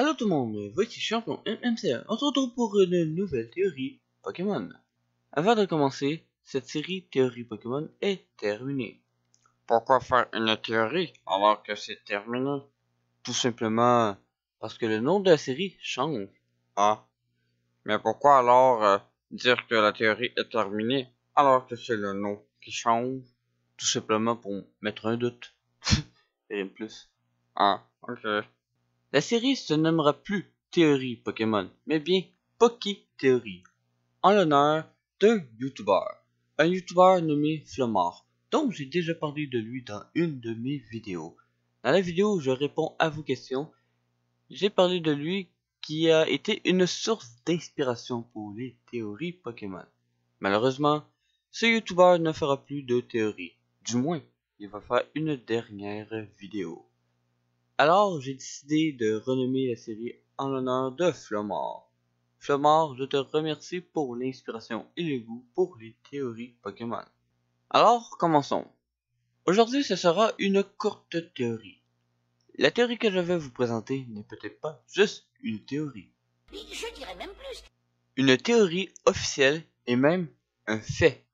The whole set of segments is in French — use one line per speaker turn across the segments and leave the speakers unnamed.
Allô tout le monde, voici Champion MMCA. On se pour une nouvelle théorie Pokémon. Avant de commencer, cette série Théorie Pokémon est terminée. Pourquoi faire une théorie alors que c'est terminé Tout simplement parce que le nom de la série change. Ah. Mais pourquoi alors euh, dire que la théorie est terminée alors que c'est le nom qui change Tout simplement pour mettre un doute. Et plus. Ah, ok. La série se nommera plus Théorie Pokémon, mais bien Poké Théorie, en l'honneur d'un YouTuber, un YouTuber nommé Flomar, dont j'ai déjà parlé de lui dans une de mes vidéos. Dans la vidéo où je réponds à vos questions, j'ai parlé de lui qui a été une source d'inspiration pour les théories Pokémon. Malheureusement, ce YouTuber ne fera plus de théories, du moins, il va faire une dernière vidéo. Alors j'ai décidé de renommer la série en l'honneur de Flomore. Flomore, je te remercie pour l'inspiration et le goût pour les théories Pokémon. Alors commençons. Aujourd'hui ce sera une courte théorie. La théorie que je vais vous présenter n'est peut-être pas juste une théorie. Je dirais même plus. Une théorie officielle et même un fait.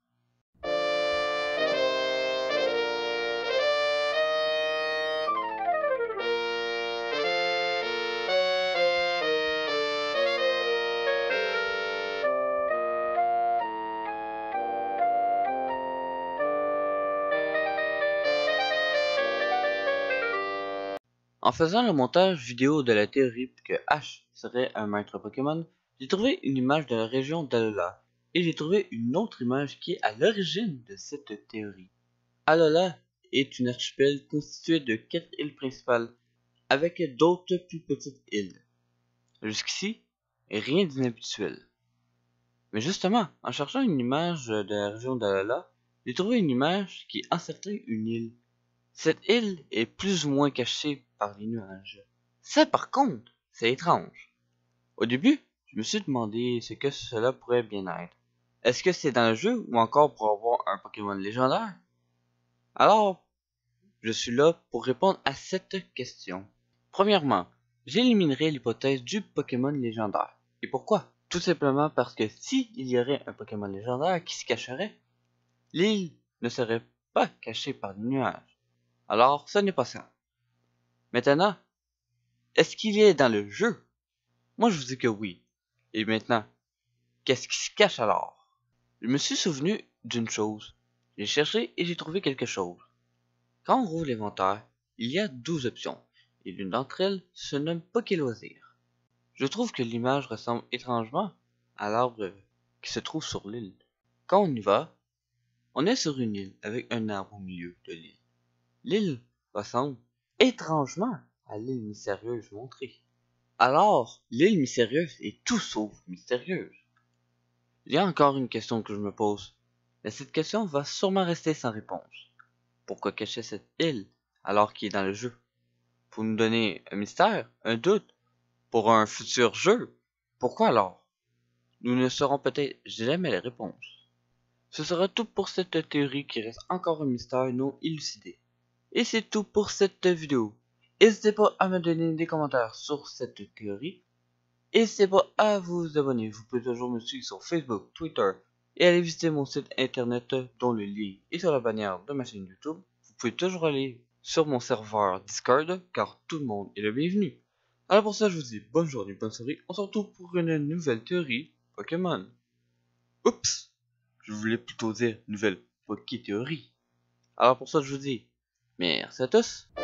En faisant le montage vidéo de la théorie que Ash serait un maître Pokémon, j'ai trouvé une image de la région d'Alola, et j'ai trouvé une autre image qui est à l'origine de cette théorie. Alola est une archipel constitué de quatre îles principales, avec d'autres plus petites îles. Jusqu'ici, rien d'inhabituel. Mais justement, en cherchant une image de la région d'Alola, j'ai trouvé une image qui encerclait une île. Cette île est plus ou moins cachée par les nuages. Ça, par contre, c'est étrange. Au début, je me suis demandé ce que cela pourrait bien être. Est-ce que c'est dans le jeu ou encore pour avoir un Pokémon légendaire Alors, je suis là pour répondre à cette question. Premièrement, j'éliminerai l'hypothèse du Pokémon légendaire. Et pourquoi Tout simplement parce que s'il y aurait un Pokémon légendaire qui se cacherait, l'île ne serait pas cachée par les nuages. Alors, ce n'est pas simple. Maintenant, est-ce qu'il est dans le jeu? Moi, je vous dis que oui. Et maintenant, qu'est-ce qui se cache alors? Je me suis souvenu d'une chose. J'ai cherché et j'ai trouvé quelque chose. Quand on rouvre l'inventaire, il y a 12 options, et l'une d'entre elles se nomme Loisir. Je trouve que l'image ressemble étrangement à l'arbre qui se trouve sur l'île. Quand on y va, on est sur une île avec un arbre au milieu de l'île. L'île ressemble étrangement à l'île mystérieuse montrée. Alors, l'île mystérieuse est tout sauf mystérieuse. Il y a encore une question que je me pose, mais cette question va sûrement rester sans réponse. Pourquoi cacher cette île alors qu'il est dans le jeu Pour nous donner un mystère, un doute, pour un futur jeu Pourquoi alors Nous ne saurons peut-être jamais les réponses. Ce sera tout pour cette théorie qui reste encore un mystère non élucidé. Et c'est tout pour cette vidéo. N'hésitez pas à me donner des commentaires sur cette théorie. N'hésitez pas à vous abonner. Vous pouvez toujours me suivre sur Facebook, Twitter et aller visiter mon site internet dont le lien est sur la bannière de ma chaîne YouTube. Vous pouvez toujours aller sur mon serveur Discord car tout le monde est le bienvenu. Alors pour ça, je vous dis bonne journée, bonne soirée. On se retrouve pour une nouvelle théorie Pokémon. Oups, je voulais plutôt dire nouvelle Poké théorie. Alors pour ça, je vous dis Merci à tous